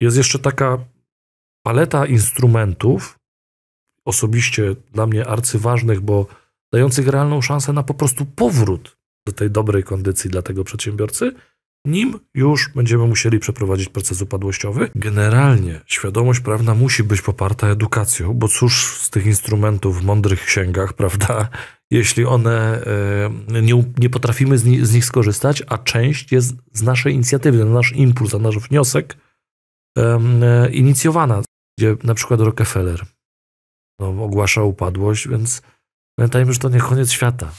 Jest jeszcze taka paleta instrumentów, osobiście dla mnie arcyważnych, bo dających realną szansę na po prostu powrót do tej dobrej kondycji dla tego przedsiębiorcy, nim już będziemy musieli przeprowadzić proces upadłościowy. Generalnie świadomość prawna musi być poparta edukacją, bo cóż z tych instrumentów w mądrych księgach, prawda, jeśli one e, nie, nie, potrafimy z, ni z, nich skorzystać, a część jest z naszej inicjatywy, na nasz impuls, na nasz wniosek, E, inicjowana, gdzie na przykład Rockefeller no, ogłasza upadłość, więc pamiętajmy, że to nie koniec świata.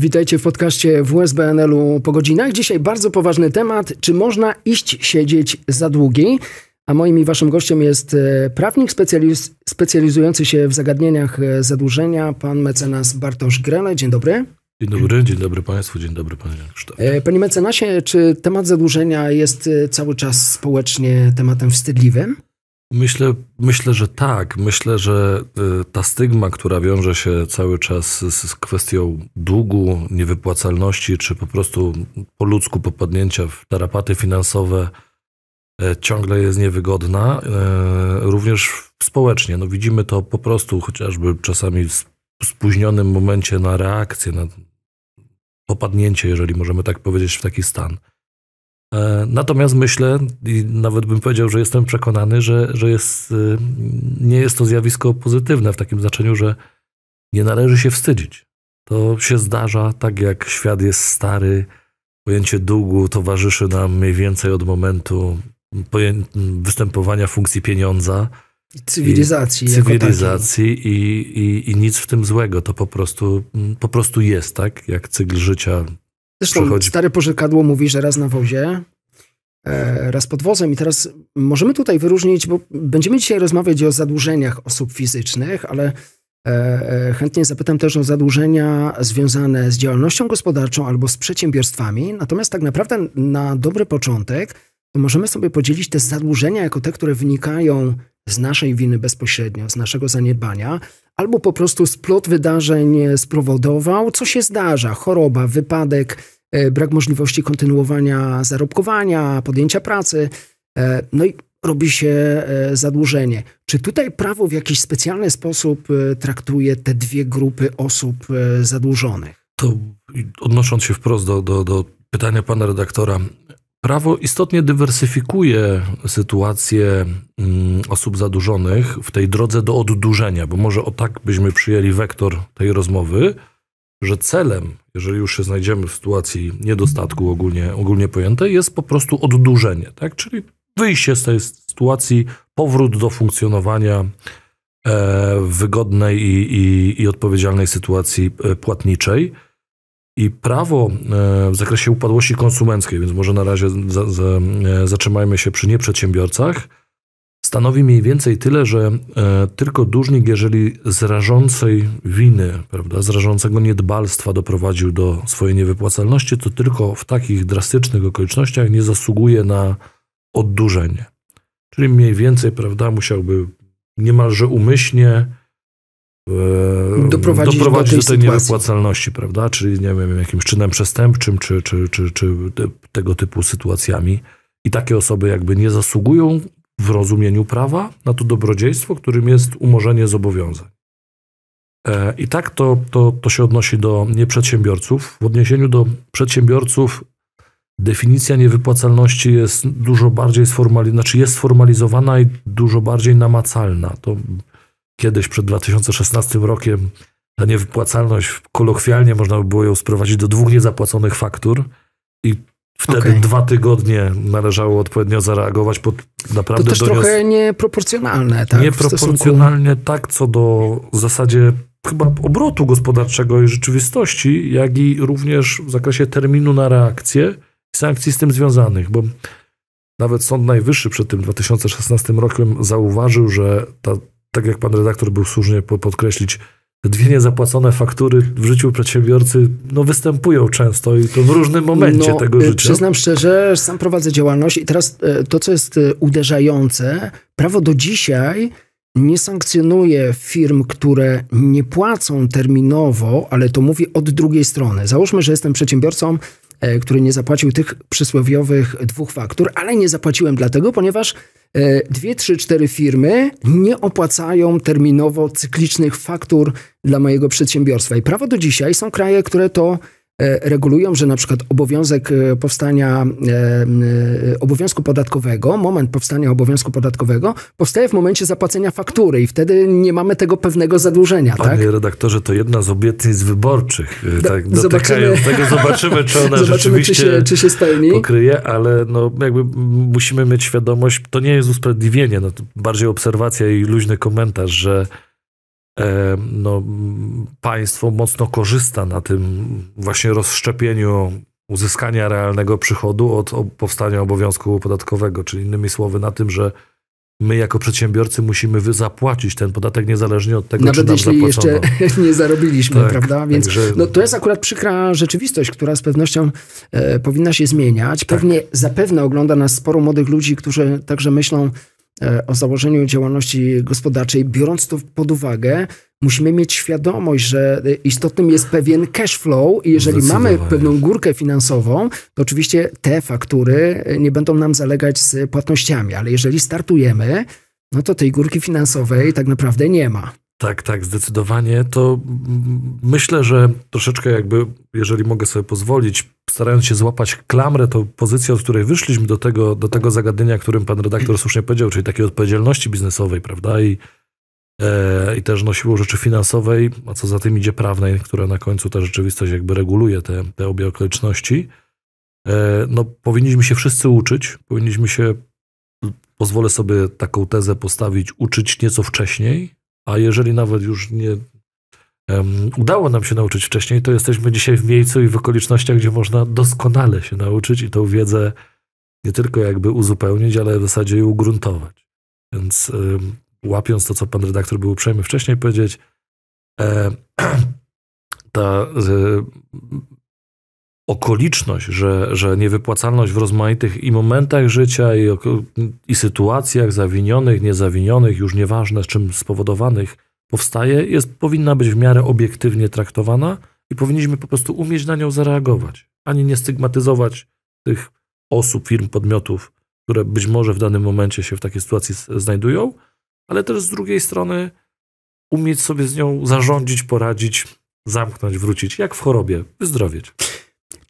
Witajcie w podcaście WSBNL-u po godzinach. Dzisiaj bardzo poważny temat, czy można iść siedzieć za długi? A moim i waszym gościem jest e, prawnik specjaliz specjalizujący się w zagadnieniach e, zadłużenia, pan mecenas Bartosz Grele. Dzień dobry. Dzień dobry, dzień dobry Państwu, dzień dobry Panie Krzysztofie. E, panie mecenasie, czy temat zadłużenia jest e, cały czas społecznie tematem wstydliwym? Myślę, myślę, że tak. Myślę, że e, ta stygma, która wiąże się cały czas z, z kwestią długu, niewypłacalności, czy po prostu po ludzku popadnięcia w tarapaty finansowe, ciągle jest niewygodna, również społecznie. No widzimy to po prostu chociażby czasami w spóźnionym momencie na reakcję, na popadnięcie, jeżeli możemy tak powiedzieć, w taki stan. E, natomiast myślę i nawet bym powiedział, że jestem przekonany, że, że jest, e, nie jest to zjawisko pozytywne w takim znaczeniu, że nie należy się wstydzić. To się zdarza tak jak świat jest stary, pojęcie długu towarzyszy nam mniej więcej od momentu występowania funkcji pieniądza cywilizacji. I cywilizacji i, i, i, nic w tym złego. To po prostu, mm, po prostu jest, tak? Jak cykl życia. Zresztą przychodzi... stare pożykadło mówi, że raz na wozie, e, raz pod wozem. I teraz możemy tutaj wyróżnić, bo będziemy dzisiaj rozmawiać o zadłużeniach osób fizycznych, ale e, e chętnie zapytam też o zadłużenia związane z działalnością gospodarczą albo z przedsiębiorstwami. Natomiast tak naprawdę na dobry początek możemy sobie podzielić te zadłużenia jako te, które wynikają z naszej winy bezpośrednio, z naszego zaniedbania, albo po prostu splot wydarzeń e, sprowodował, co się zdarza, choroba, wypadek, e, brak możliwości kontynuowania zarobkowania, podjęcia pracy, e, no i robi się zadłużenie. Czy tutaj prawo w jakiś specjalny sposób traktuje te dwie grupy osób zadłużonych? To odnosząc się wprost do, do, do pytania pana redaktora, Prawo istotnie dywersyfikuje sytuację mm, osób zadłużonych w tej drodze do oddłużenia, bo może o tak byśmy przyjęli wektor tej rozmowy, że celem, jeżeli już się znajdziemy w sytuacji niedostatku ogólnie, ogólnie pojętej, jest po prostu oddłużenie, tak? czyli wyjście z tej sytuacji, powrót do funkcjonowania w e, wygodnej i, i, i odpowiedzialnej sytuacji e, płatniczej i prawo e, w zakresie upadłości konsumenckiej, więc może na razie za, e, zatrzymajmy się przy nieprzedsiębiorcach, stanowi mniej więcej tyle, że e, tylko dłużnik, jeżeli z rażącej winy, prawda, z rażącego niedbalstwa doprowadził do swojej niewypłacalności, to tylko w takich drastycznych okolicznościach nie zasługuje na oddłużenie. Czyli mniej więcej, prawda, musiałby niemalże umyślnie doprowadzić, eee, doprowadzić do, tej, do tej niewypłacalności, prawda? Czyli nie wiem, jakimś czynem przestępczym, czy, czy, czy, czy tego typu sytuacjami. I takie osoby jakby nie zasługują w rozumieniu prawa na to dobrodziejstwo, którym jest umorzenie zobowiązań. Eee, I tak to, to, to się odnosi do nieprzedsiębiorców. W odniesieniu do przedsiębiorców definicja niewypłacalności jest dużo bardziej sformalizowana, znaczy jest sformalizowana i dużo bardziej namacalna. To kiedyś przed 2016 rokiem ta niewypłacalność, kolokwialnie można by było ją sprowadzić do dwóch niezapłaconych faktur i Wtedy okay. dwa tygodnie należało odpowiednio zareagować. Pod naprawdę to też trochę nieproporcjonalne, tak? Nieproporcjonalnie stosunku... tak co do w zasadzie chyba obrotu gospodarczego i rzeczywistości, jak i również w zakresie terminu na reakcję i sankcji z tym związanych, bo nawet Sąd Najwyższy przed tym 2016 rokiem zauważył, że ta tak jak pan redaktor był słusznie podkreślić, dwie niezapłacone faktury w życiu przedsiębiorcy no, występują często i to w różnym momencie no, tego y, życia. Przyznam szczerze, sam prowadzę działalność i teraz y, to, co jest y, uderzające, prawo do dzisiaj nie sankcjonuje firm, które nie płacą terminowo, ale to mówię od drugiej strony. Załóżmy, że jestem przedsiębiorcą, e, który nie zapłacił tych przysłowiowych dwóch faktur, ale nie zapłaciłem dlatego, ponieważ E, dwie, trzy, cztery firmy nie opłacają terminowo cyklicznych faktur dla mojego przedsiębiorstwa. I prawo do dzisiaj są kraje, które to E, regulują, że na przykład obowiązek e, powstania e, obowiązku podatkowego, moment powstania obowiązku podatkowego powstaje w momencie zapłacenia faktury i wtedy nie mamy tego pewnego zadłużenia. Panie tak? redaktorze, to jedna z obietnic wyborczych. Do, tak, zobaczymy. tego, zobaczymy, czy ona zobaczymy, rzeczywiście czy się, czy się pokryje, ale no, jakby musimy mieć świadomość, to nie jest usprawiedliwienie, no, bardziej obserwacja i luźny komentarz, że E, no, państwo mocno korzysta na tym właśnie rozszczepieniu uzyskania realnego przychodu od powstania obowiązku podatkowego, czyli innymi słowy na tym, że my jako przedsiębiorcy musimy zapłacić ten podatek niezależnie od tego, Nawet czy nam jeśli zapłacono. jeszcze no. nie zarobiliśmy, tak, prawda? Tak, Więc także... no, to jest akurat przykra rzeczywistość, która z pewnością e, powinna się zmieniać. Tak. Pewnie tak. zapewne ogląda nas sporo młodych ludzi, którzy także myślą, E, o założeniu działalności gospodarczej, biorąc to pod uwagę, musimy mieć świadomość, że e, istotnym jest pewien cash flow i jeżeli mamy pewną górkę finansową, to oczywiście te faktury e, nie będą nam zalegać z płatnościami, ale jeżeli startujemy, no to tej górki finansowej tak naprawdę nie ma. Tak, tak, zdecydowanie. To myślę, że troszeczkę jakby, jeżeli mogę sobie pozwolić, starając się złapać klamrę, to pozycję, od której wyszliśmy do tego, do tego zagadnienia, którym pan redaktor słusznie powiedział, czyli takiej odpowiedzialności biznesowej, prawda? I, e, i też no, siłą rzeczy finansowej, a co za tym idzie prawnej, która na końcu ta rzeczywistość jakby reguluje te, te obie okoliczności. E, no, powinniśmy się wszyscy uczyć, powinniśmy się, pozwolę sobie taką tezę postawić, uczyć nieco wcześniej a jeżeli nawet już nie um, udało nam się nauczyć wcześniej, to jesteśmy dzisiaj w miejscu i w okolicznościach, gdzie można doskonale się nauczyć i tą wiedzę nie tylko jakby uzupełnić, ale w zasadzie i ugruntować. Więc um, łapiąc to, co pan redaktor był uprzejmy wcześniej powiedzieć, e, ta e, okoliczność, że, że niewypłacalność w rozmaitych i momentach życia, i, i sytuacjach zawinionych, niezawinionych, już nieważne z czym spowodowanych, powstaje, jest, powinna być w miarę obiektywnie traktowana i powinniśmy po prostu umieć na nią zareagować, ani nie stygmatyzować tych osób, firm, podmiotów, które być może w danym momencie się w takiej sytuacji znajdują, ale też z drugiej strony umieć sobie z nią zarządzić, poradzić, zamknąć, wrócić, jak w chorobie, wyzdrowieć.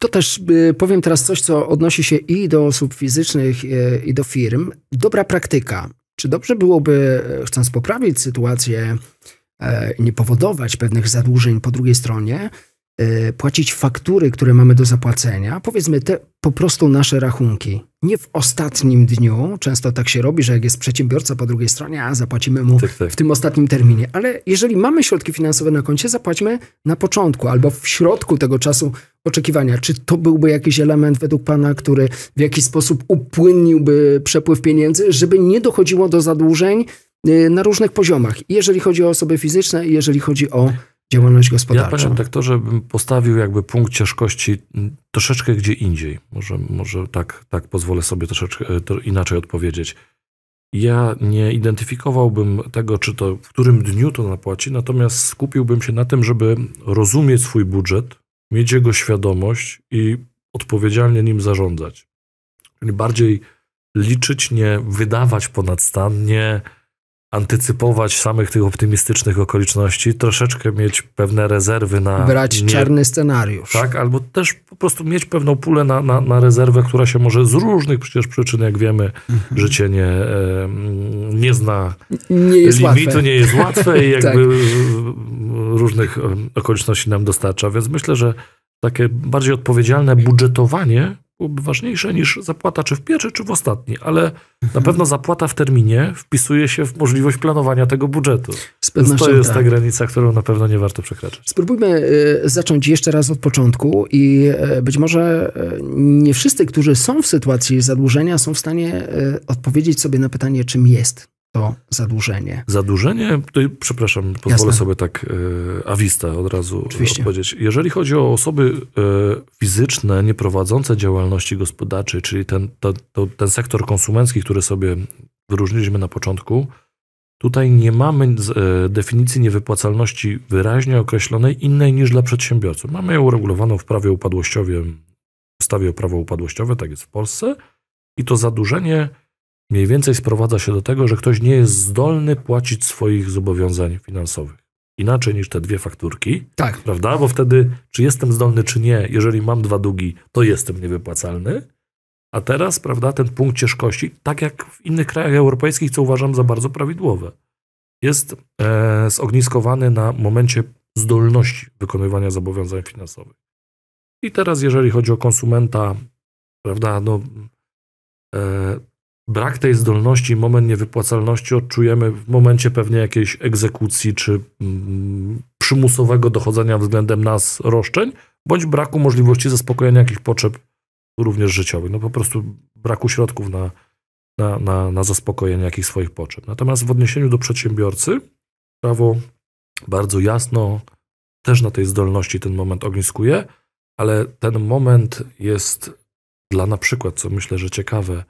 To też y, powiem teraz coś, co odnosi się i do osób fizycznych, y, i do firm. Dobra praktyka. Czy dobrze byłoby, e, chcąc poprawić sytuację, e, nie powodować pewnych zadłużeń po drugiej stronie, E, płacić faktury, które mamy do zapłacenia, powiedzmy te po prostu nasze rachunki. Nie w ostatnim dniu, często tak się robi, że jak jest przedsiębiorca po drugiej stronie, a zapłacimy mu tak, tak. w tym ostatnim terminie. Ale jeżeli mamy środki finansowe na koncie, zapłaćmy na początku albo w środku tego czasu oczekiwania. Czy to byłby jakiś element według Pana, który w jakiś sposób upłynniłby przepływ pieniędzy, żeby nie dochodziło do zadłużeń y, na różnych poziomach? Jeżeli chodzi o osoby fizyczne i jeżeli chodzi o działalność gospodarczą. Ja, panie dyrektorze, bym postawił jakby punkt ciężkości troszeczkę gdzie indziej. Może, może tak, tak pozwolę sobie troszeczkę e, inaczej odpowiedzieć. Ja nie identyfikowałbym tego, czy to w którym dniu to napłaci, natomiast skupiłbym się na tym, żeby rozumieć swój budżet, mieć jego świadomość i odpowiedzialnie nim zarządzać. Czyli bardziej liczyć, nie wydawać ponad stan, nie antycypować samych tych optymistycznych okoliczności, troszeczkę mieć pewne rezerwy na... Brać nie, czarny scenariusz. Tak, albo też po prostu mieć pewną pulę na, na, na rezerwę, która się może z różnych przecież przyczyn, jak wiemy, mhm. życie nie, nie zna nie jest limitu, łatwe. nie jest łatwe i jakby tak. różnych okoliczności nam dostarcza, więc myślę, że takie bardziej odpowiedzialne budżetowanie byłoby ważniejsze niż zapłata czy w pierwszy, czy w ostatni, ale na mhm. pewno zapłata w terminie wpisuje się w możliwość planowania tego budżetu. Z pewnością to jest tak. ta granica, którą na pewno nie warto przekraczać. Spróbujmy y, zacząć jeszcze raz od początku i y, być może y, nie wszyscy, którzy są w sytuacji zadłużenia, są w stanie odpowiedzieć sobie na pytanie, czym jest to zadłużenie. Zadłużenie, to przepraszam, pozwolę Jasne. sobie tak y, e, awista od razu Oczywiście. odpowiedzieć. Jeżeli chodzi o osoby y, fizyczne, nieprowadzące działalności gospodarczej, czyli ten, to, to, ten sektor konsumencki, który sobie wyróżniliśmy na początku, tutaj nie mamy y, definicji niewypłacalności wyraźnie określonej innej niż dla przedsiębiorców. Mamy ją uregulowaną w prawie upadłościowym, w ustawie o prawo upadłościowe, tak jest w Polsce, i to zadłużenie mniej więcej sprowadza się do tego, że ktoś nie jest zdolny płacić swoich zobowiązań finansowych. Inaczej niż te dwie fakturki. Tak. Prawda? Bo wtedy, czy jestem zdolny, czy nie, jeżeli mam dwa długi, to jestem niewypłacalny. A teraz, prawda, ten punkt ciężkości, tak jak w innych krajach europejskich, co uważam za bardzo prawidłowe, jest e, zogniskowany na momencie zdolności wykonywania zobowiązań finansowych. I teraz, jeżeli chodzi o konsumenta, prawda, no, e, brak tej zdolności, moment niewypłacalności odczujemy w momencie pewnie jakiejś egzekucji czy mm, przymusowego dochodzenia względem nas roszczeń, bądź braku możliwości zaspokojenia jakichś potrzeb również życiowych. No po prostu braku środków na, na, na, na zaspokojenie jakichś swoich potrzeb. Natomiast w odniesieniu do przedsiębiorcy prawo bardzo jasno też na tej zdolności ten moment ogniskuje, ale ten moment jest dla na przykład, co myślę, że ciekawe,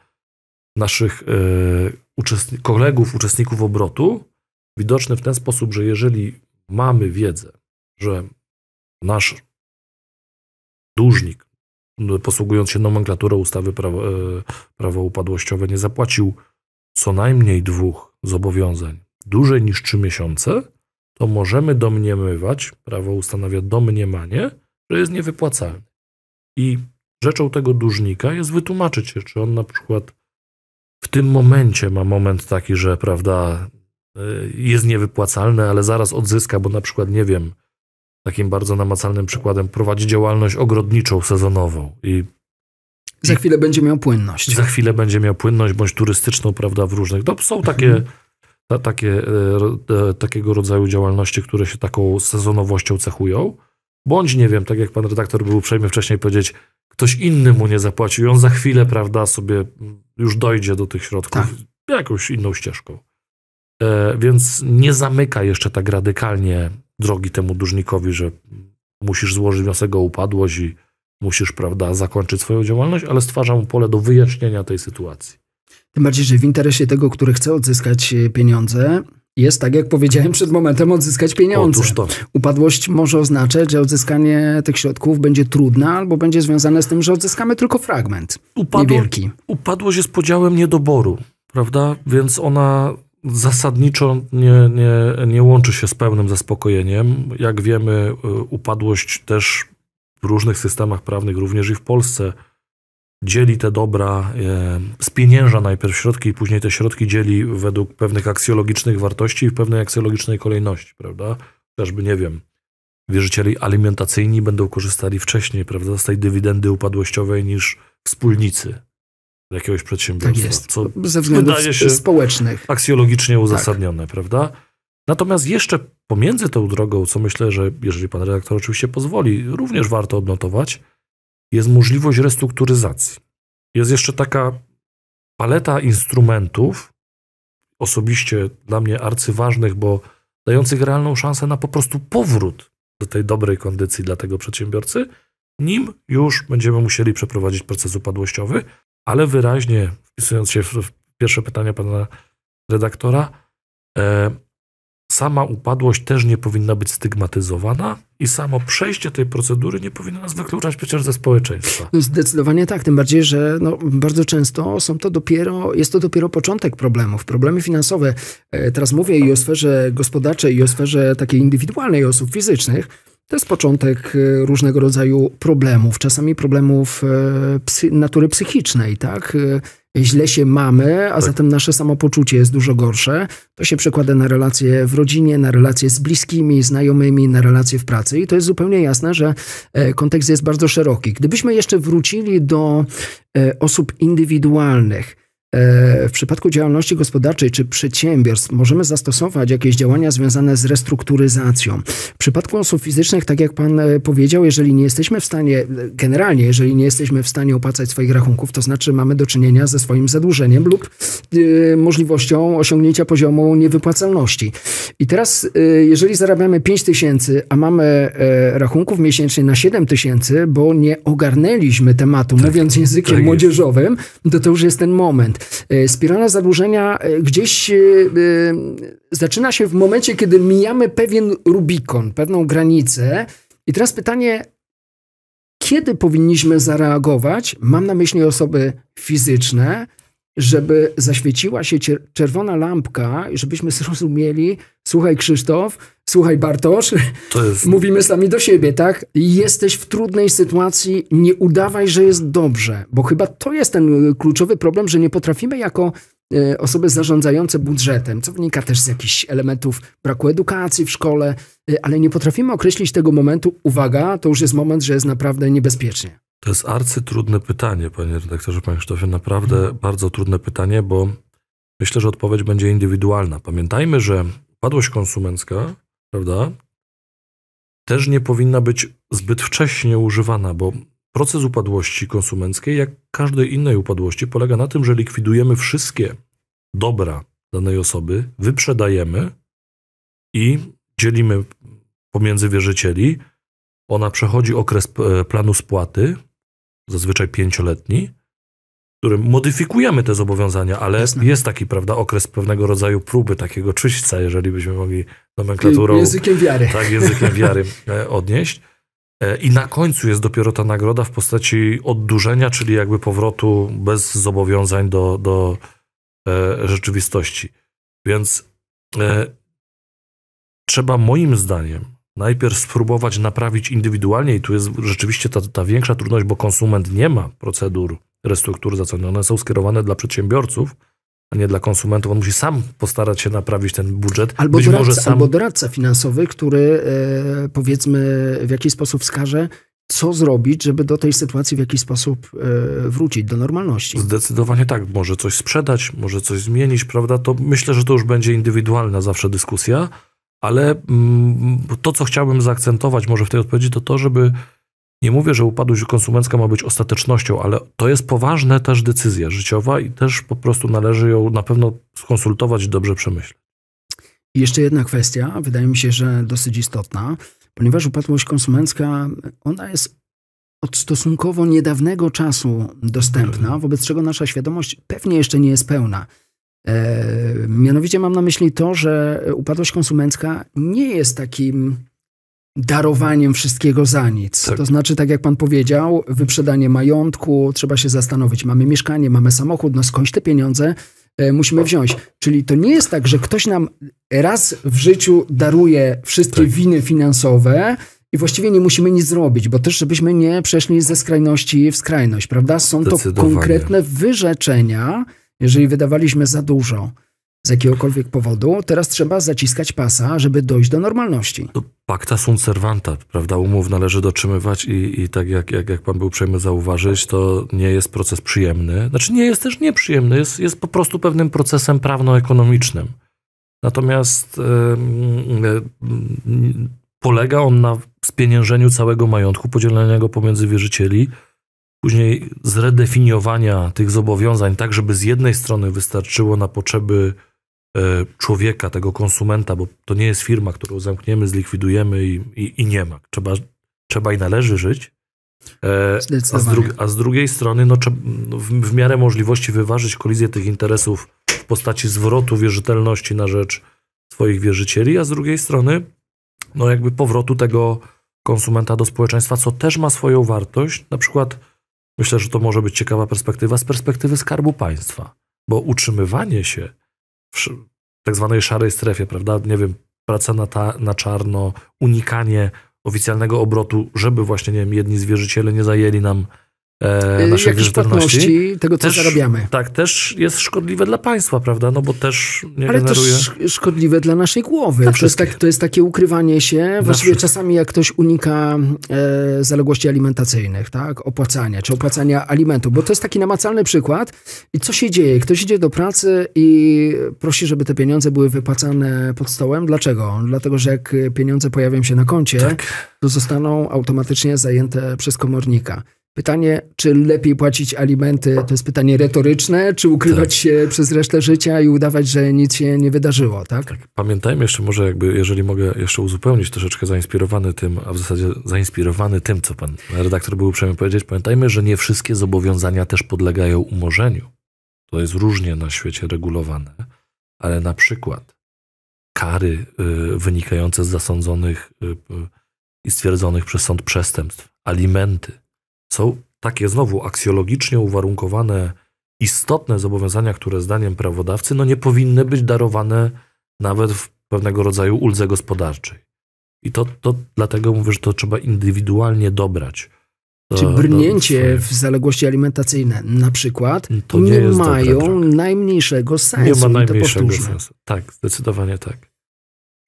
naszych y, uczestni kolegów, uczestników obrotu, widoczne w ten sposób, że jeżeli mamy wiedzę, że nasz dłużnik, no, posługując się nomenklaturą ustawy prawo, e, prawo upadłościowe, nie zapłacił co najmniej dwóch zobowiązań dłużej niż trzy miesiące, to możemy domniemywać, prawo ustanawia domniemanie, że jest niewypłacalny. I rzeczą tego dłużnika jest wytłumaczyć się, czy on na przykład w tym momencie ma moment taki, że prawda, y, jest niewypłacalne, ale zaraz odzyska, bo na przykład, nie wiem, takim bardzo namacalnym przykładem prowadzi działalność ogrodniczą sezonową i za chwilę będzie miał płynność. Za chwilę będzie miał płynność bądź turystyczną, prawda, w różnych. No, są takie, mhm. ta, takie e, e, takiego rodzaju działalności, które się taką sezonowością cechują. Bądź, nie wiem, tak jak pan redaktor był uprzejmy wcześniej powiedzieć, ktoś inny mu nie zapłacił i on za chwilę, prawda, sobie już dojdzie do tych środków tak. jakąś inną ścieżką. E, więc nie zamyka jeszcze tak radykalnie drogi temu dłużnikowi, że musisz złożyć wniosek o upadłość i musisz, prawda, zakończyć swoją działalność, ale stwarza mu pole do wyjaśnienia tej sytuacji. Tym bardziej, że w interesie tego, który chce odzyskać pieniądze, jest, tak jak powiedziałem przed momentem, odzyskać pieniądze. Otóż to. Upadłość może oznaczać, że odzyskanie tych środków będzie trudne albo będzie związane z tym, że odzyskamy tylko fragment Upadło, niewielki. Upadłość jest podziałem niedoboru, prawda? Więc ona zasadniczo nie, nie, nie łączy się z pełnym zaspokojeniem. Jak wiemy, y, upadłość też w różnych systemach prawnych, również i w Polsce, dzieli te dobra, e, spienięża najpierw środki i później te środki dzieli według pewnych aksjologicznych wartości i w pewnej aksjologicznej kolejności, prawda? Chociażby, nie wiem, wierzycieli alimentacyjni będą korzystali wcześniej, prawda, z tej dywidendy upadłościowej niż wspólnicy jakiegoś przedsiębiorstwa. Tak jest, co ze względów wydaje się społecznych. Aksjologicznie tak. uzasadnione, tak. prawda? Natomiast jeszcze pomiędzy tą drogą, co myślę, że jeżeli pan redaktor oczywiście pozwoli, również warto odnotować, jest możliwość restrukturyzacji. Jest jeszcze taka paleta instrumentów, osobiście dla mnie arcyważnych, bo dających realną szansę na po prostu powrót do tej dobrej kondycji dla tego przedsiębiorcy, nim już będziemy musieli przeprowadzić proces upadłościowy, ale wyraźnie, wpisując się w pierwsze pytanie pana redaktora, e, sama upadłość też nie powinna być stygmatyzowana i samo przejście tej procedury nie powinno nas wykluczać przecież ze społeczeństwa. No zdecydowanie tak, tym bardziej, że no, bardzo często są to dopiero, jest to dopiero początek problemów, problemy finansowe. E, teraz mówię i o sferze gospodarczej, i o sferze takiej indywidualnej osób fizycznych, to jest początek e, różnego rodzaju problemów, czasami problemów e, psy, natury psychicznej, tak? E, źle się mamy, a tak. zatem nasze samopoczucie jest dużo gorsze. To się przekłada na relacje w rodzinie, na relacje z bliskimi, znajomymi, na relacje w pracy. I to jest zupełnie jasne, że kontekst jest bardzo szeroki. Gdybyśmy jeszcze wrócili do osób indywidualnych, E, w przypadku działalności gospodarczej czy przedsiębiorstw możemy zastosować jakieś działania związane z restrukturyzacją. W przypadku osób fizycznych, tak jak pan e, powiedział, jeżeli nie jesteśmy w stanie, e, generalnie, jeżeli nie jesteśmy w stanie opłacać swoich rachunków, to znaczy mamy do czynienia ze swoim zadłużeniem lub y, możliwością osiągnięcia poziomu niewypłacalności. I teraz, y, jeżeli zarabiamy 5 tysięcy, a mamy y, rachunków miesięcznie na 7 tysięcy, bo nie ogarnęliśmy tematu, tak, mówiąc językiem tak młodzieżowym, to to już jest ten moment. E, Spirala zadłużenia e, gdzieś e, zaczyna się w momencie, kiedy mijamy pewien rubikon, pewną granicę. I teraz pytanie, kiedy powinniśmy zareagować? Mam na myśli osoby fizyczne, żeby zaświeciła się czerwona lampka, żebyśmy zrozumieli, słuchaj Krzysztof, słuchaj Bartosz, jest... mówimy sami do siebie, tak? Jesteś w trudnej sytuacji, nie udawaj, że jest dobrze, bo chyba to jest ten y, kluczowy problem, że nie potrafimy jako y, osoby zarządzające budżetem, co wynika też z jakichś elementów braku edukacji w szkole, y, ale nie potrafimy określić tego momentu, uwaga, to już jest moment, że jest naprawdę niebezpiecznie. To jest arcytrudne pytanie, panie redaktorze, panie Krzysztofie. Naprawdę hmm. bardzo trudne pytanie, bo myślę, że odpowiedź będzie indywidualna. Pamiętajmy, że upadłość konsumencka, prawda, też nie powinna być zbyt wcześnie używana, bo proces upadłości konsumenckiej, jak każdej innej upadłości, polega na tym, że likwidujemy wszystkie dobra danej osoby, wyprzedajemy i dzielimy pomiędzy wierzycieli. Ona przechodzi okres e, planu spłaty, zazwyczaj pięcioletni, w którym modyfikujemy te zobowiązania, ale Jasne. jest taki, prawda, okres pewnego rodzaju próby takiego czyśćca, jeżeli byśmy mogli nomenklaturą... Językiem wiary. Tak, językiem wiary e, odnieść. E, I na końcu jest dopiero ta nagroda w postaci oddurzenia, czyli jakby powrotu bez zobowiązań do, do e, rzeczywistości. Więc e, trzeba moim zdaniem najpierw spróbować naprawić indywidualnie i tu jest rzeczywiście ta, ta większa trudność, bo konsument nie ma procedur restrukturyzacyjnych, one są skierowane dla przedsiębiorców, a nie dla konsumentów. On musi sam postarać się naprawić ten budżet. Albo, Być doradca, może sam... albo doradca finansowy, który yy, powiedzmy w jakiś sposób wskaże, co zrobić, żeby do tej sytuacji w jakiś sposób yy, wrócić do normalności. Zdecydowanie tak. Może coś sprzedać, może coś zmienić, prawda? To myślę, że to już będzie indywidualna zawsze dyskusja. Ale mm, to, co chciałbym zaakcentować może w tej odpowiedzi, to to, żeby nie mówię, że upadłość konsumencka ma być ostatecznością, ale to jest poważna też decyzja życiowa i też po prostu należy ją na pewno skonsultować i dobrze przemyśleć. I jeszcze jedna kwestia, wydaje mi się, że dosyć istotna, ponieważ upadłość konsumencka, ona jest od stosunkowo niedawnego czasu dostępna, wobec czego nasza świadomość pewnie jeszcze nie jest pełna. E, mianowicie mam na myśli to, że upadłość konsumencka nie jest takim darowaniem wszystkiego za nic. Tak. To znaczy, tak jak pan powiedział, wyprzedanie majątku, trzeba się zastanowić, mamy mieszkanie, mamy samochód, no skądś te pieniądze e, musimy wziąć. Czyli to nie jest tak, że ktoś nam raz w życiu daruje wszystkie tak. winy finansowe i właściwie nie musimy nic zrobić, bo też żebyśmy nie przeszli ze skrajności w skrajność, prawda? Są to konkretne wyrzeczenia, jeżeli wydawaliśmy za dużo z jakiegokolwiek powodu, teraz trzeba zaciskać pasa, żeby dojść do normalności. To pacta sunt servanta, prawda? Umów należy dotrzymywać i, i tak jak, jak, jak pan był uprzejmy zauważyć, to nie jest proces przyjemny. Znaczy nie jest też nieprzyjemny, jest, jest po prostu pewnym procesem prawno-ekonomicznym. Natomiast yy, yy, polega on na spieniężeniu całego majątku podzielonego pomiędzy wierzycieli, później zredefiniowania tych zobowiązań, tak żeby z jednej strony wystarczyło na potrzeby e, człowieka, tego konsumenta, bo to nie jest firma, którą zamkniemy, zlikwidujemy i, i, i nie ma. Trzeba, trzeba i należy żyć. E, a z, dru, a z, drugiej strony, no, no, w, w, miarę możliwości wyważyć kolizję tych interesów w postaci zwrotu wierzytelności na rzecz swoich wierzycieli, a z drugiej strony, no, jakby powrotu tego konsumenta do społeczeństwa, co też ma swoją wartość. Na przykład Myślę, że to może być ciekawa perspektywa z perspektywy skarbu państwa, bo utrzymywanie się w tak zwanej szarej strefie, prawda? Nie wiem, praca na, ta, na czarno, unikanie oficjalnego obrotu, żeby właśnie, nie wiem, jedni zwierzyciele nie zajęli nam e, wierzytelności. E, tego, co też, zarabiamy. Tak, też jest szkodliwe dla państwa, prawda? No bo też nie Ale generuje... też szkodliwe dla naszej głowy. Dla to, jest tak. tak, to jest takie ukrywanie się. Właściwie czasami jak ktoś unika e, zaległości alimentacyjnych, tak? Opłacania, czy opłacania alimentu, bo to jest taki namacalny przykład. I co się dzieje? Ktoś idzie do pracy i prosi, żeby te pieniądze były wypłacane pod stołem. Dlaczego? Dlatego, że jak pieniądze pojawią się na koncie, tak. to zostaną automatycznie zajęte przez komornika. Pytanie, czy lepiej płacić alimenty, to jest pytanie retoryczne, czy ukrywać tak. się przez resztę życia i udawać, że nic się nie wydarzyło, tak? tak? Pamiętajmy jeszcze może jakby, jeżeli mogę jeszcze uzupełnić, troszeczkę zainspirowany tym, a w zasadzie zainspirowany tym, co pan redaktor był uprzejmy powiedzieć, pamiętajmy, że nie wszystkie zobowiązania też podlegają umorzeniu. To jest różnie na świecie regulowane, ale na przykład kary y, wynikające z zasądzonych y, i stwierdzonych przez sąd przestępstw, alimenty, są takie znowu aksjologicznie uwarunkowane istotne zobowiązania, które zdaniem prawodawcy no nie powinny być darowane nawet w pewnego rodzaju uldze gospodarczej. I to, to dlatego mówię, że to trzeba indywidualnie dobrać. E, do, Czy brnięcie w zaległości alimentacyjne na przykład no to nie, nie mają najmniejszego sensu. Nie ma najmniejszego sensu. Tak, zdecydowanie tak.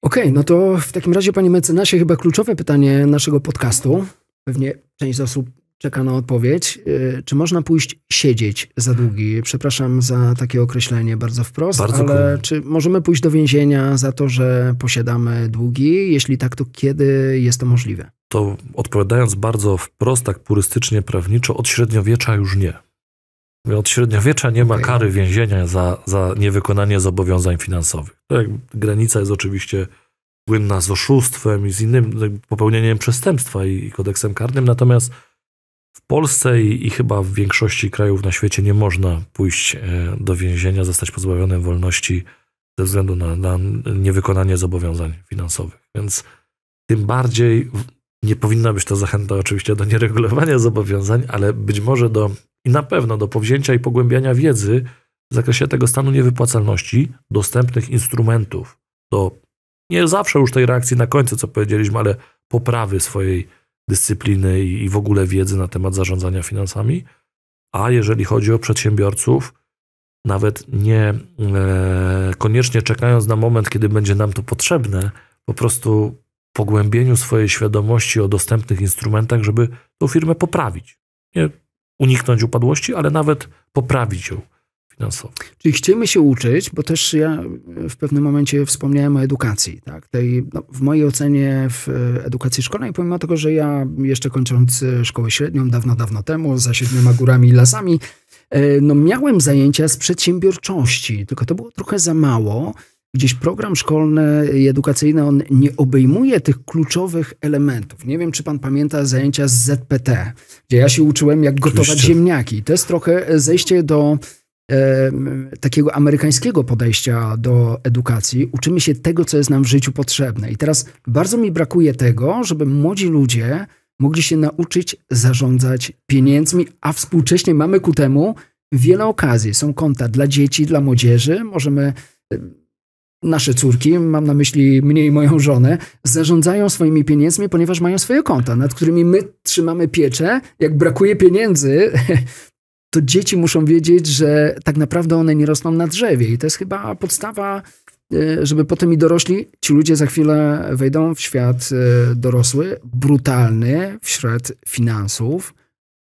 Okej, okay, no to w takim razie, panie mecenasie, chyba kluczowe pytanie naszego podcastu. Pewnie część osób czeka na odpowiedź. E, czy można pójść siedzieć za długi? Przepraszam za takie określenie bardzo wprost, bardzo ale cool. czy możemy pójść do więzienia za to, że posiadamy długi? Jeśli tak, to kiedy jest to możliwe? To odpowiadając bardzo wprost, tak purystycznie, prawniczo, od średniowiecza już nie. Od średniowiecza nie ma kary więzienia za, za niewykonanie zobowiązań finansowych. granica jest oczywiście płynna z oszustwem i z innym popełnieniem przestępstwa i, i kodeksem karnym, natomiast w Polsce i, i, chyba w większości krajów na świecie nie można pójść e, do więzienia, zostać pozbawionym wolności ze względu na, na niewykonanie zobowiązań finansowych. Więc tym bardziej nie powinna być to zachęta oczywiście do nieregulowania zobowiązań, ale być może do i na pewno do powzięcia i pogłębiania wiedzy w zakresie tego stanu niewypłacalności, dostępnych instrumentów do nie zawsze już tej reakcji na końcu, co powiedzieliśmy, ale poprawy swojej dyscypliny i w ogóle wiedzy na temat zarządzania finansami. A jeżeli chodzi o przedsiębiorców, nawet nie e, koniecznie czekając na moment, kiedy będzie nam to potrzebne, po prostu pogłębieniu swojej świadomości o dostępnych instrumentach, żeby tą firmę poprawić. Nie uniknąć upadłości, ale nawet poprawić ją finansowych. Czyli chcielibyśmy się uczyć, bo też ja w pewnym momencie wspomniałem o edukacji. Tak? Tej, no, w mojej ocenie w edukacji szkolnej, pomimo tego, że ja jeszcze kończąc szkołę średnią dawno, dawno temu, za siedmioma górami i lasami, e, no, miałem zajęcia z przedsiębiorczości, tylko to było trochę za mało. Gdzieś program szkolny i edukacyjny, on nie obejmuje tych kluczowych elementów. Nie wiem, czy pan pamięta zajęcia z ZPT, gdzie ja się uczyłem, jak gotować Oczywiście. ziemniaki. To jest trochę zejście do e, takiego amerykańskiego podejścia do edukacji. Uczymy się tego, co jest nam w życiu potrzebne. I teraz bardzo mi brakuje tego, żeby młodzi ludzie mogli się nauczyć zarządzać pieniędzmi, a współcześnie mamy ku temu wiele okazji. Są konta dla dzieci, dla młodzieży. Możemy nasze córki, mam na myśli mnie i moją żonę, zarządzają swoimi pieniędzmi, ponieważ mają swoje konta, nad którymi my trzymamy pieczę. Jak brakuje pieniędzy, to dzieci muszą wiedzieć, że tak naprawdę one nie rosną na drzewie. I to jest chyba podstawa, e, żeby potem i dorośli, ci ludzie za chwilę wejdą w świat e, dorosły, brutalny, w świat finansów.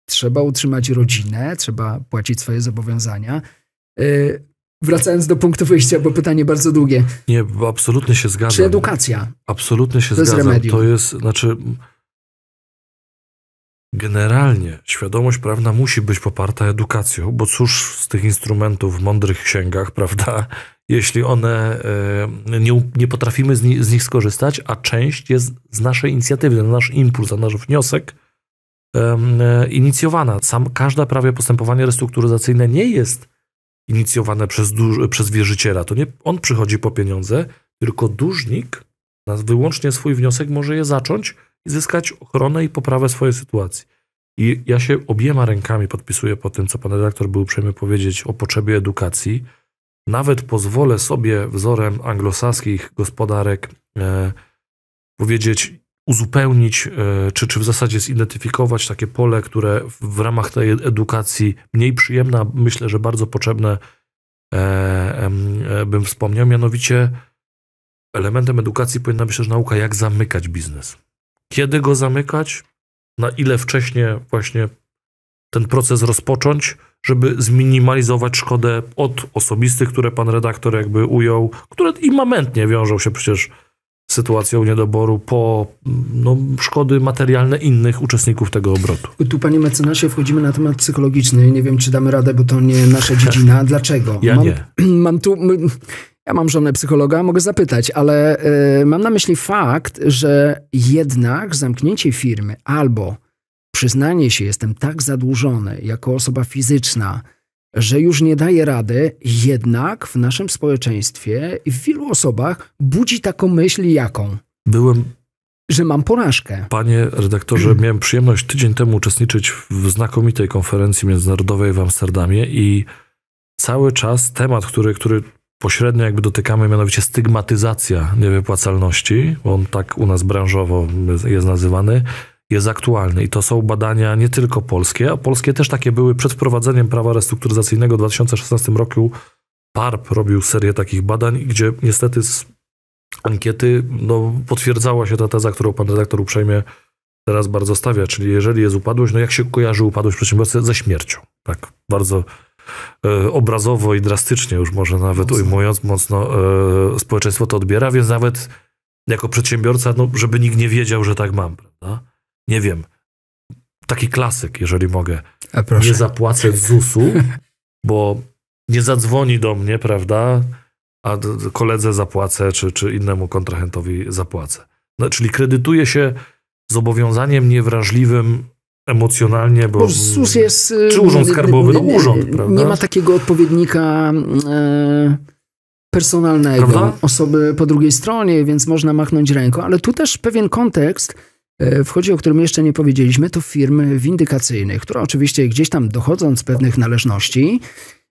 Trzeba utrzymać rodzinę, trzeba płacić swoje zobowiązania. E, wracając do punktu wyjścia, bo pytanie bardzo długie. Nie, absolutnie się zgadzam. Czy edukacja? Absolutnie się to zgadzam. To jest, znaczy, Generalnie świadomość prawna musi być poparta edukacją, bo cóż z tych instrumentów w mądrych księgach, prawda, jeśli one e, nie, nie potrafimy z, z nich skorzystać, a część jest z naszej inicjatywy, na nasz impuls, na nasz wniosek e, inicjowana. Sam, prawie postępowanie restrukturyzacyjne nie jest inicjowane przez, przez wierzyciela. To nie on przychodzi po pieniądze, tylko dłużnik na wyłącznie swój wniosek może je zacząć i zyskać ochronę i poprawę swojej sytuacji. I ja się obiema rękami podpisuję po tym, co pan redaktor był uprzejmy powiedzieć o potrzebie edukacji. Nawet pozwolę sobie wzorem anglosaskich gospodarek e, powiedzieć, uzupełnić, e, czy, czy w zasadzie zidentyfikować takie pole, które w ramach tej edukacji mniej przyjemna, myślę, że bardzo potrzebne e, e, bym wspomniał, mianowicie elementem edukacji powinna być też nauka, jak zamykać biznes kiedy go zamykać, na ile wcześniej właśnie ten proces rozpocząć, żeby zminimalizować szkodę od osobistych, które pan redaktor jakby ujął, które imamentnie wiążą się przecież z sytuacją niedoboru, po no, szkody materialne innych uczestników tego obrotu. Tu, panie mecenasie, wchodzimy na temat psychologiczny. Nie wiem, czy damy radę, bo to nie nasza dziedzina. Dlaczego? Ja mam, nie. Mam tu... My ja mam żonę psychologa, mogę zapytać, ale e, mam na myśli fakt, że jednak zamknięcie firmy albo przyznanie się, jestem tak zadłużony jako osoba fizyczna, że już nie daje rady, jednak w naszym społeczeństwie i w wielu osobach budzi taką myśl jaką? Byłem. Że mam porażkę. Panie redaktorze, miałem przyjemność tydzień temu uczestniczyć w znakomitej konferencji międzynarodowej w Amsterdamie i cały czas temat, który, który pośrednio jakby dotykamy, mianowicie stygmatyzacja niewypłacalności, bo on tak u nas branżowo jest nazywany, jest aktualny. I to są badania nie tylko polskie, a polskie też takie były przed wprowadzeniem prawa restrukturyzacyjnego w 2016 roku. PARP robił serię takich badań, gdzie niestety z ankiety no, potwierdzała się ta teza, którą pan redaktor uprzejmie teraz bardzo stawia, czyli jeżeli jest upadłość, no jak się kojarzy upadłość przedsiębiorcy ze śmiercią. Tak, bardzo E, obrazowo i drastycznie już może nawet mocno. ujmując mocno e, społeczeństwo to odbiera, więc nawet jako przedsiębiorca, no, żeby nikt nie wiedział, że tak mam, prawda? Nie wiem. Taki klasyk, jeżeli mogę. Nie zapłacę ZUS-u, bo nie zadzwoni do mnie, prawda? A koledze zapłacę, czy, czy innemu kontrahentowi zapłacę. No, czyli kredytuje się zobowiązaniem niewrażliwym emocjonalnie, bo, bo ZUS jest... Y, czy urząd y, y, skarbowy? No urząd, prawda? Nie ma takiego odpowiednika personalnego prawda? osoby po drugiej stronie, więc można machnąć ręką, ale tu też pewien kontekst wchodzi, o którym jeszcze nie powiedzieliśmy, to firmy windykacyjne, które oczywiście gdzieś tam dochodząc pewnych należności,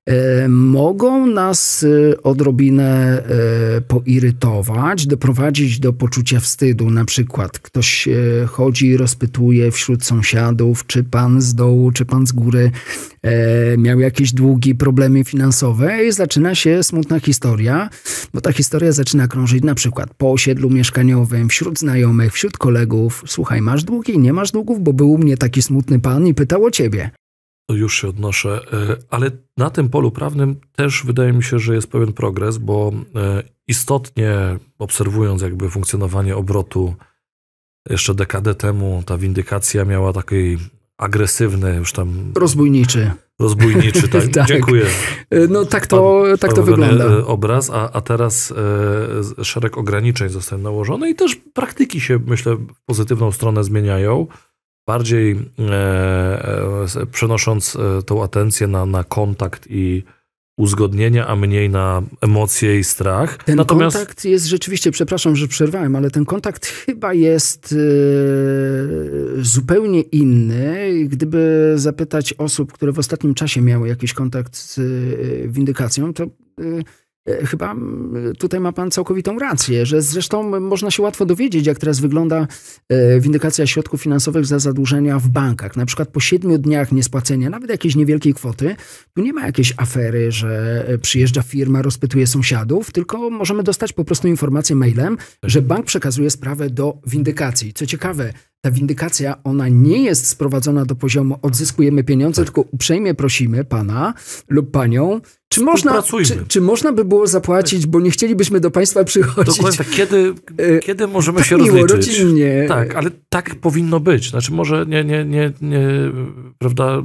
E, mogą nas e, odrobinę e, poirytować, doprowadzić do poczucia wstydu. Na przykład ktoś chodzi i rozpytuje wśród sąsiadów, czy pan z dołu, czy pan z góry miał jakieś długi, problemy finansowe i zaczyna się smutna historia, bo ta historia zaczyna krążyć na przykład po osiedlu mieszkaniowym, wśród znajomych, wśród kolegów. Słuchaj, masz długi? Nie masz długów? Bo był u mnie taki smutny pan i pytał o ciebie. Już się odnoszę, e, ale na tym polu prawnym też wydaje mi się, że jest pewien progres, bo e, istotnie obserwując jakby funkcjonowanie obrotu jeszcze dekadę temu, ta windykacja miała taki agresywny już tam... Rozbójniczy. Rozbójniczy, tak. tak. Dziękuję. E, no tak to, pan, tak to wygląda. Obraz, a, a teraz e, szereg ograniczeń został nałożony i też praktyki się, myślę, w pozytywną stronę zmieniają bardziej e, e przenosząc e, tą atencję na, na kontakt i uzgodnienia, a mniej na emocje i strach. Ten Natomiast... kontakt jest rzeczywiście, przepraszam, że przerwałem, ale ten kontakt chyba jest e, zupełnie inny. Gdyby zapytać osób, które w ostatnim czasie miały jakiś kontakt z yy, windykacją, to E, chyba mm, tutaj ma pan całkowitą rację, że zresztą można się łatwo dowiedzieć, jak teraz wygląda e, windykacja środków finansowych za zadłużenia w bankach. Na przykład po siedmiu dniach niespłacenia nawet jakiejś niewielkiej kwoty, tu nie ma jakiejś afery, że e, przyjeżdża firma, rozpytuje sąsiadów, tylko możemy dostać po prostu informację mailem, że bank przekazuje sprawę do windykacji. Co ciekawe, ta windykacja, ona nie jest sprowadzona do poziomu odzyskujemy pieniądze, tak. tylko uprzejmie prosimy pana lub panią, czy można, czy, czy, można by było zapłacić, tak. bo nie chcielibyśmy do państwa przychodzić. Dokładnie tak. Kiedy, e, kiedy możemy tak się miło, rozliczyć? Rodzinnie. Tak, ale tak powinno być. Znaczy może nie, nie, nie, nie prawda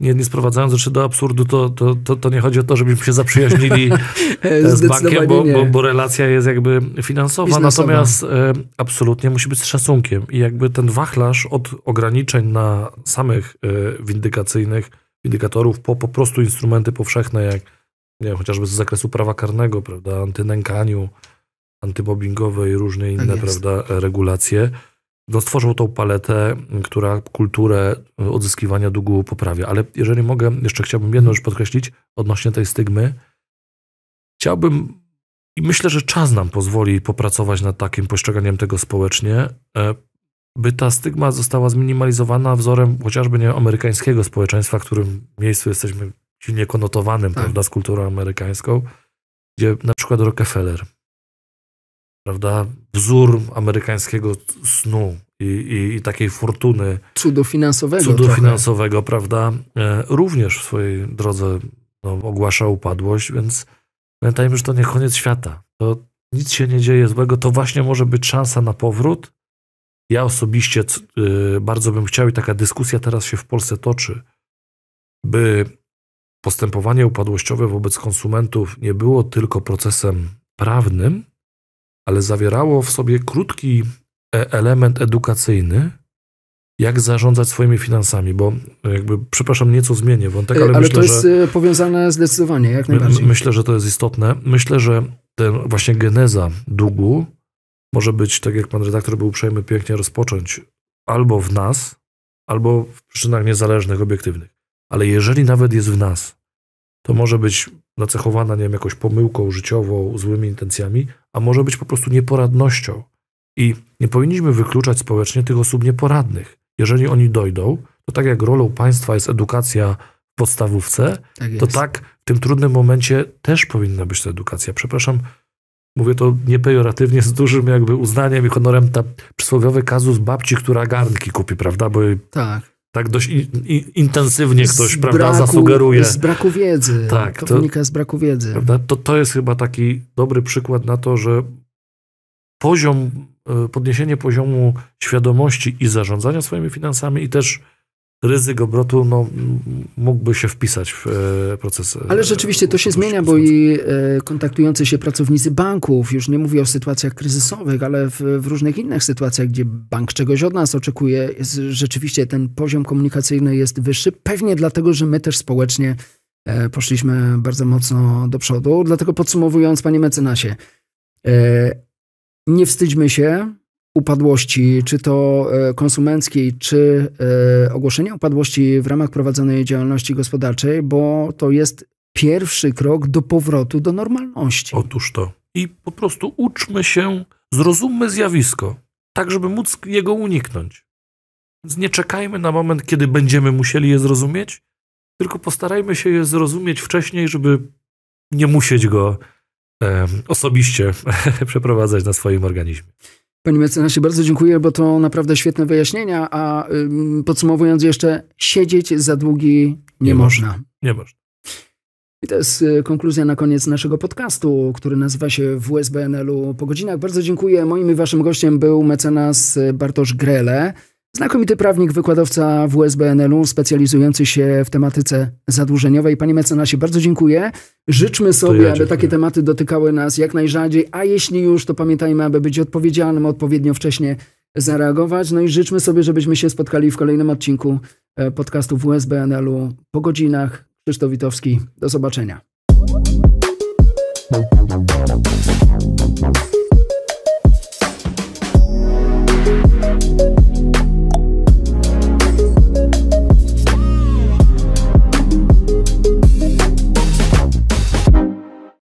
nie, nie sprowadzając rzeczy do absurdu, to, to, to, to, nie chodzi o to, żebyśmy się zaprzyjaźnili e, z bankiem, bo, bo, bo, relacja jest jakby finansowa. Biznesowa. Natomiast e, absolutnie musi być z szacunkiem. I jakby ten wachlarz od ograniczeń na samych e, windykacyjnych, windykatorów, po po prostu instrumenty powszechne, jak nie wiem, chociażby z zakresu prawa karnego, prawda, antynękaniu, antymobbingowe i różne inne, tak prawda, regulacje Dostworzył tą paletę, która kulturę odzyskiwania długu poprawia. Ale jeżeli mogę, jeszcze chciałbym jedną rzecz podkreślić odnośnie tej stygmy. Chciałbym i myślę, że czas nam pozwoli popracować nad takim postrzeganiem tego społecznie, e, by ta stygma została zminimalizowana wzorem chociażby nie amerykańskiego społeczeństwa, w którym miejscu jesteśmy silnie konotowanym, tak. prawda, z kulturą amerykańską, gdzie na przykład Rockefeller prawda, wzór amerykańskiego snu i, i, i takiej fortuny. Cudu finansowego. Cudu trochę. finansowego, prawda, e, również w swojej drodze no, ogłasza upadłość, więc pamiętajmy, że to nie koniec świata. To nic się nie dzieje złego, to właśnie może być szansa na powrót. Ja osobiście e, bardzo bym chciał i taka dyskusja teraz się w Polsce toczy, by postępowanie upadłościowe wobec konsumentów nie było tylko procesem prawnym, ale zawierało w sobie krótki e, element edukacyjny, jak zarządzać swoimi finansami, bo e, jakby, przepraszam, nieco zmienię wątek, e, ale, ale myślę, to jest że, powiązane zdecydowanie, jak najbardziej. My, myślę, że to jest istotne. Myślę, że ten właśnie geneza długu może być, tak jak pan redaktor był uprzejmy pięknie rozpocząć, albo w nas, albo w przyczynach niezależnych, obiektywnych. Ale jeżeli nawet jest w nas, to może być nacechowana, nie wiem, jakąś pomyłką życiową, złymi intencjami, a może być po prostu nieporadnością. I nie powinniśmy wykluczać społecznie tych osób nieporadnych. Jeżeli oni dojdą, to tak jak rolą państwa jest edukacja w podstawówce, tak to tak w tym trudnym momencie też powinna być ta edukacja. Przepraszam, mówię to niepejoratywnie, z dużym jakby uznaniem i honorem, ta przysłowiowy kazus babci, która garnki kupi, prawda? Bo tak tak dość in, in, intensywnie ktoś, z prawda, braku, zasugeruje. Z braku wiedzy. Tak, to, to wynika z braku wiedzy. to, to jest chyba taki dobry przykład na to, że poziom, e, podniesienie poziomu świadomości i zarządzania swoimi finansami i też ryzyk obrotu no, mógłby się wpisać w e, proces. E, ale rzeczywiście to się zmienia, bo i e, kontaktujący się pracownicy banków, już nie mówię o sytuacjach kryzysowych, ale w, w, różnych innych sytuacjach, gdzie bank czegoś od nas oczekuje, jest, rzeczywiście ten poziom komunikacyjny jest wyższy, pewnie dlatego, że my też społecznie poszliśmy bardzo mocno do przodu. Dlatego podsumowując, panie mecenasie, nie wstydźmy się, upadłości, czy to e, konsumenckiej, czy e, ogłoszenia upadłości w ramach prowadzonej działalności gospodarczej, bo to jest pierwszy krok do powrotu do normalności. Otóż to. I po prostu uczmy się, zrozummy zjawisko, tak żeby móc jego uniknąć. Więc nie czekajmy na moment, kiedy będziemy musieli je zrozumieć, tylko postarajmy się je zrozumieć wcześniej, żeby nie musieć go e, osobiście przeprowadzać na swoim organizmie. Panie mecenasie, bardzo dziękuję, bo to naprawdę świetne wyjaśnienia, a podsumowując jeszcze, siedzieć za długi nie, nie można. można. Nie można. I to jest y, konkluzja na koniec naszego podcastu, który nazywa się w USBNL-u po godzinach. Bardzo dziękuję. Moim i waszym gościem był mecenas y, Bartosz Grele. Znakomity prawnik, wykładowca usbnl u specjalizujący się w tematyce zadłużeniowej. Panie mecenasie, bardzo dziękuję. Życzmy sobie, ja aby takie tematy dotykały nas jak najrzadziej, a jeśli już, to pamiętajmy, aby być odpowiedzialnym, odpowiednio wcześnie zareagować. No i życzmy sobie, żebyśmy się spotkali w kolejnym odcinku e, podcastu usbnl u po godzinach. Krzysztof Witowski, do zobaczenia.